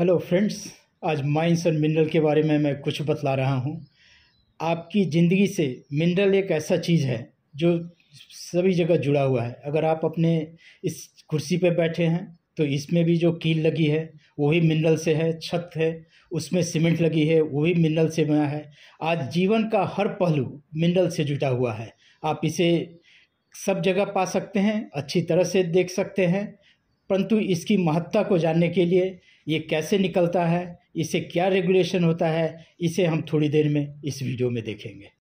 hello friends आज mines और mineral के बारे में मैं कुछ बतला रहा हूँ आपकी ज़िंदगी से मिनरल एक ऐसा चीज़ है जो सभी जगह जुड़ा हुआ है अगर आप अपने इस कुर्सी पर बैठे हैं तो इसमें भी जो कील लगी है वही मिनरल से है छत है उसमें सीमेंट लगी है वही मिनरल से बना है आज जीवन का हर पहलू मिनरल से जुटा हुआ है आप इसे सब जगह पा सकते हैं अच्छी तरह से देख सकते हैं परंतु इसकी महत्ता को जानने के लिए ये कैसे निकलता है इसे क्या रेगुलेशन होता है इसे हम थोड़ी देर में इस वीडियो में देखेंगे